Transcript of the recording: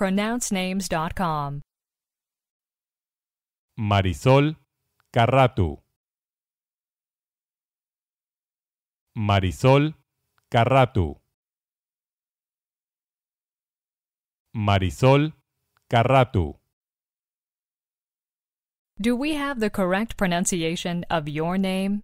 pronouncenames.com. Marisol Carratu. Marisol Carratu. Marisol Carratu. Do we have the correct pronunciation of your name?